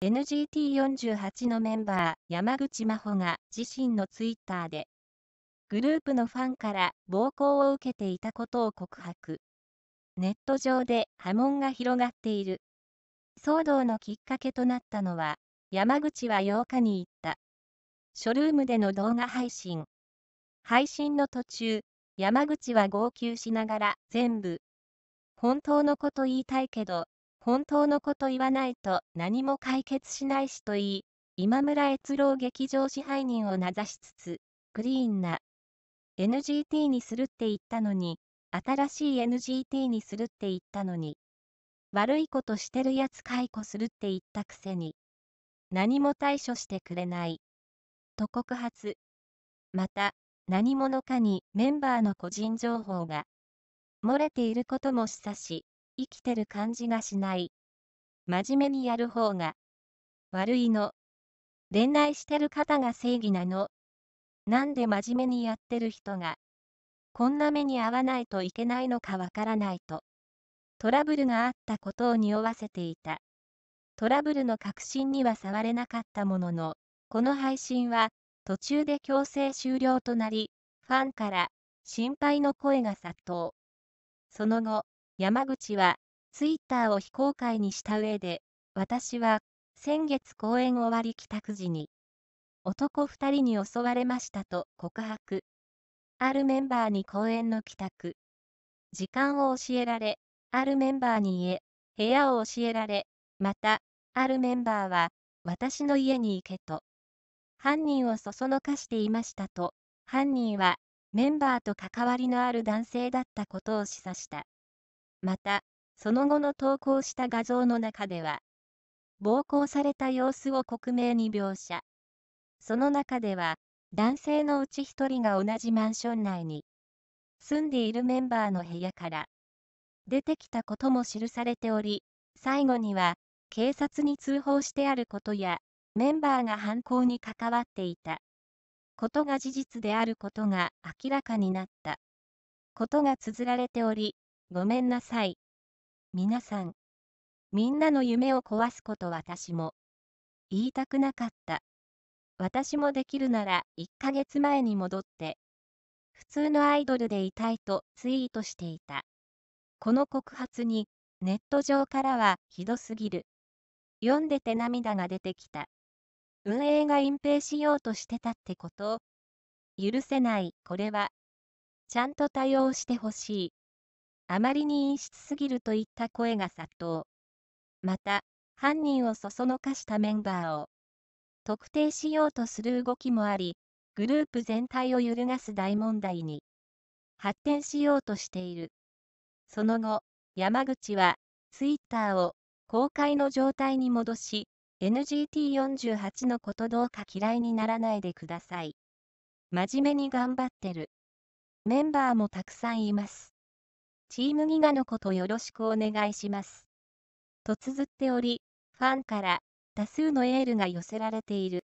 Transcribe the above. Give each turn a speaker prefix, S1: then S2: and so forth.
S1: NGT48 のメンバー、山口真帆が自身のツイッターで、グループのファンから暴行を受けていたことを告白。ネット上で波紋が広がっている。騒動のきっかけとなったのは、山口は8日に言った。ショルームでの動画配信。配信の途中、山口は号泣しながら全部。本当のこと言いたいけど、本当のこと言わないと何も解決しないしと言い、今村悦郎劇場支配人を名指しつつ、クリーンな NGT にするって言ったのに、新しい NGT にするって言ったのに、悪いことしてるやつ解雇するって言ったくせに、何も対処してくれない。と告発。また、何者かにメンバーの個人情報が漏れていることも示唆し、生きてる感じがしない。真面目にやる方が悪いの。恋愛してる方が正義なの。なんで真面目にやってる人が、こんな目に遭わないといけないのかわからないと。トラブルがあったことを匂わせていた。トラブルの確信には触れなかったものの、この配信は、途中で強制終了となり、ファンから、心配の声が殺到。その後、山口は、ツイッターを非公開にした上で、私は、先月公演終わり帰宅時に、男2人に襲われましたと告白。あるメンバーに公演の帰宅。時間を教えられ、あるメンバーに言え、部屋を教えられ、また、あるメンバーは、私の家に行けと。犯人をそそのかしていましたと、犯人は、メンバーと関わりのある男性だったことを示唆した。また、その後の投稿した画像の中では、暴行された様子を克明に描写。その中では、男性のうち1人が同じマンション内に住んでいるメンバーの部屋から出てきたことも記されており、最後には、警察に通報してあることや、メンバーが犯行に関わっていたことが事実であることが明らかになったことが綴られており、ごめんなさい。皆さん。みんなの夢を壊すこと私も。言いたくなかった。私もできるなら1ヶ月前に戻って。普通のアイドルでいたいとツイートしていた。この告発に、ネット上からはひどすぎる。読んでて涙が出てきた。運営が隠蔽しようとしてたってこと許せない、これは。ちゃんと対応してほしい。あまりに陰湿すぎるといった声が殺到。また、犯人をそそのかしたメンバーを特定しようとする動きもあり、グループ全体を揺るがす大問題に発展しようとしている。その後、山口はツイッターを公開の状態に戻し、NGT48 のことどうか嫌いにならないでください。真面目に頑張ってる。メンバーもたくさんいます。チームギガのことよろしくお願いします。と綴っており、ファンから多数のエールが寄せられている。